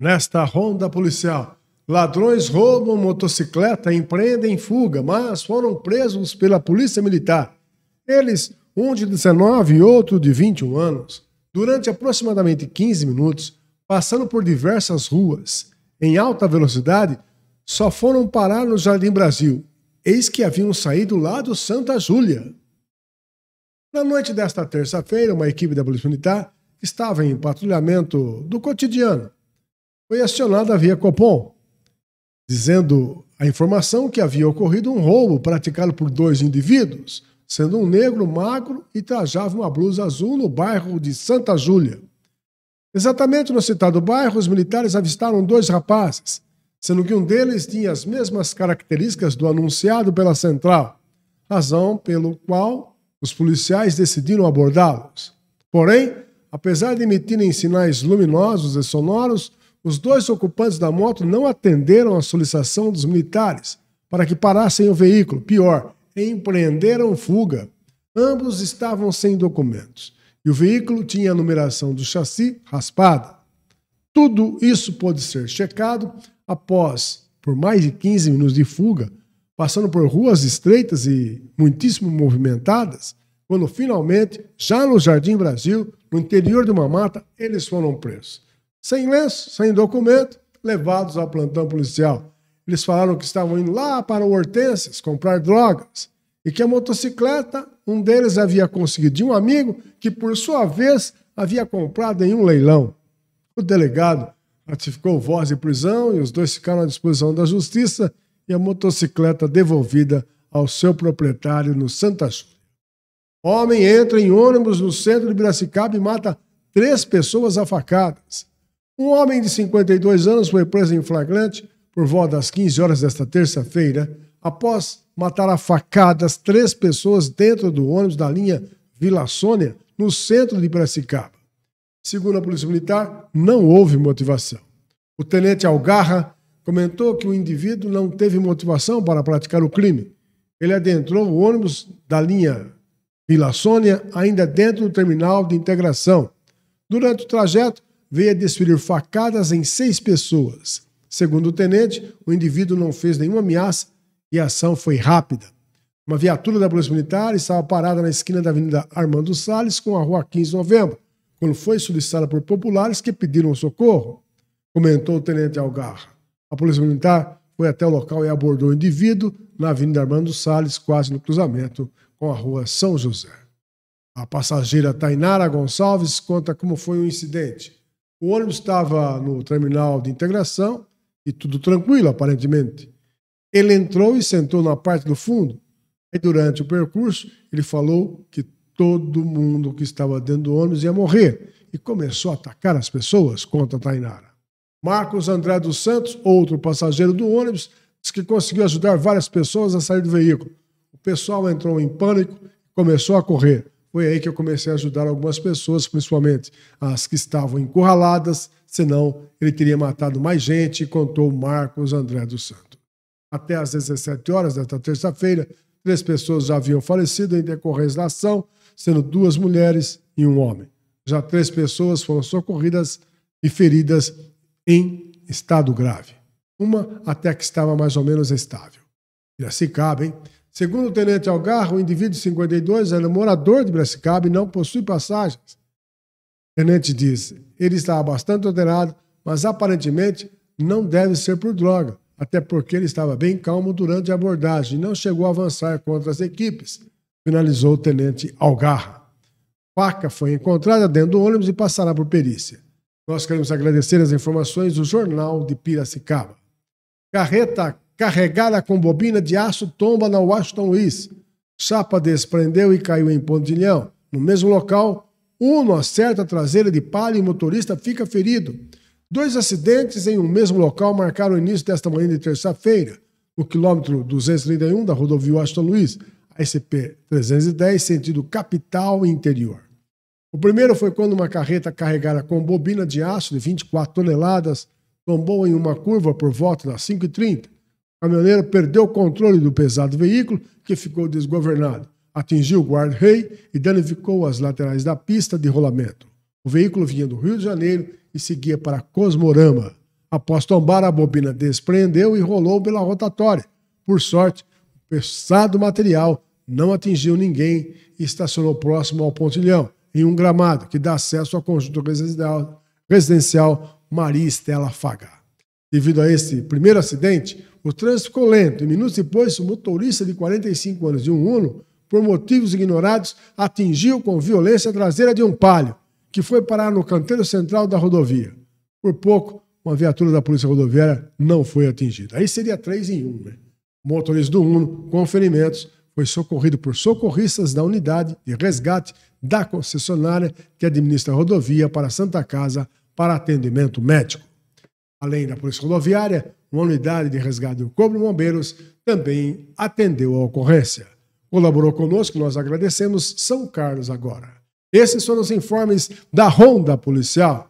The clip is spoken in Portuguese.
Nesta ronda policial, ladrões roubam motocicleta e empreendem fuga, mas foram presos pela polícia militar. Eles, um de 19 e outro de 21 anos, durante aproximadamente 15 minutos, passando por diversas ruas em alta velocidade, só foram parar no Jardim Brasil. Eis que haviam saído lá do Santa Júlia. Na noite desta terça-feira, uma equipe da Polícia Militar estava em patrulhamento do cotidiano foi acionada a Via Copom, dizendo a informação que havia ocorrido um roubo praticado por dois indivíduos, sendo um negro magro e trajava uma blusa azul no bairro de Santa Júlia. Exatamente no citado bairro, os militares avistaram dois rapazes, sendo que um deles tinha as mesmas características do anunciado pela central, razão pelo qual os policiais decidiram abordá-los. Porém, apesar de emitirem sinais luminosos e sonoros, os dois ocupantes da moto não atenderam à solicitação dos militares para que parassem o veículo. Pior, empreenderam fuga. Ambos estavam sem documentos e o veículo tinha a numeração do chassi raspada. Tudo isso pôde ser checado após, por mais de 15 minutos de fuga, passando por ruas estreitas e muitíssimo movimentadas, quando finalmente, já no Jardim Brasil, no interior de uma mata, eles foram presos sem lenço, sem documento, levados ao plantão policial. Eles falaram que estavam indo lá para o Hortenses comprar drogas e que a motocicleta um deles havia conseguido de um amigo que, por sua vez, havia comprado em um leilão. O delegado ratificou voz de prisão e os dois ficaram à disposição da justiça e a motocicleta devolvida ao seu proprietário no Santa Júlia. Homem entra em ônibus no centro de Biracicaba e mata três pessoas afacadas. Um homem de 52 anos foi preso em flagrante por volta das 15 horas desta terça-feira, após matar a facadas três pessoas dentro do ônibus da linha Vila Sônia, no centro de Piracicaba. Segundo a Polícia Militar, não houve motivação. O tenente Algarra comentou que o indivíduo não teve motivação para praticar o crime. Ele adentrou o ônibus da linha Vila Sônia ainda dentro do terminal de integração. Durante o trajeto, veio a desferir facadas em seis pessoas. Segundo o tenente, o indivíduo não fez nenhuma ameaça e a ação foi rápida. Uma viatura da Polícia Militar estava parada na esquina da Avenida Armando Salles com a Rua 15 de Novembro, quando foi solicitada por populares que pediram socorro, comentou o tenente Algarra. A Polícia Militar foi até o local e abordou o indivíduo na Avenida Armando Salles, quase no cruzamento com a Rua São José. A passageira Tainara Gonçalves conta como foi o incidente. O ônibus estava no terminal de integração e tudo tranquilo, aparentemente. Ele entrou e sentou na parte do fundo. E durante o percurso, ele falou que todo mundo que estava dentro do ônibus ia morrer e começou a atacar as pessoas, conta Tainara. Marcos André dos Santos, outro passageiro do ônibus, disse que conseguiu ajudar várias pessoas a sair do veículo. O pessoal entrou em pânico e começou a correr. Foi aí que eu comecei a ajudar algumas pessoas, principalmente as que estavam encurraladas, senão ele teria matado mais gente, contou Marcos André do Santo. Até às 17 horas desta terça-feira, três pessoas já haviam falecido em decorrência da ação, sendo duas mulheres e um homem. Já três pessoas foram socorridas e feridas em estado grave. Uma até que estava mais ou menos estável. E assim hein? Segundo o tenente Algarra, o indivíduo 52 era morador de Piracicaba e não possui passagens. O tenente disse: ele estava bastante alterado, mas aparentemente não deve ser por droga, até porque ele estava bem calmo durante a abordagem e não chegou a avançar contra as equipes, finalizou o tenente Algarra. Paca foi encontrada dentro do ônibus e passará por perícia. Nós queremos agradecer as informações do Jornal de Piracicaba. Carreta carregada com bobina de aço tomba na Washington Luiz. Chapa desprendeu e caiu em Pontilhão. No mesmo local, Uno acerta a traseira de palha e motorista fica ferido. Dois acidentes em um mesmo local marcaram o início desta manhã de terça-feira, no quilômetro 231 da rodovia Washington Luiz, sp 310, sentido capital e interior. O primeiro foi quando uma carreta carregada com bobina de aço de 24 toneladas tombou em uma curva por volta das 5h30 caminhoneiro perdeu o controle do pesado veículo, que ficou desgovernado, atingiu o guarda-rei e danificou as laterais da pista de rolamento. O veículo vinha do Rio de Janeiro e seguia para Cosmorama. Após tombar, a bobina desprendeu e rolou pela rotatória. Por sorte, o pesado material não atingiu ninguém e estacionou próximo ao pontilhão, em um gramado que dá acesso ao conjunto residencial, residencial Maria Estela Fagar. Devido a esse primeiro acidente, o trânsito ficou lento e minutos depois o motorista de 45 anos de um Uno, por motivos ignorados, atingiu com violência a traseira de um palio, que foi parar no canteiro central da rodovia. Por pouco, uma viatura da Polícia Rodoviária não foi atingida. Aí seria três em um, né? O motorista do Uno, com ferimentos, foi socorrido por socorristas da unidade de resgate da concessionária que administra a rodovia para Santa Casa para atendimento médico. Além da Polícia Rodoviária, uma unidade de resgate do Corpo de Bombeiros também atendeu a ocorrência. Colaborou conosco, nós agradecemos São Carlos agora. Esses foram os informes da Ronda Policial.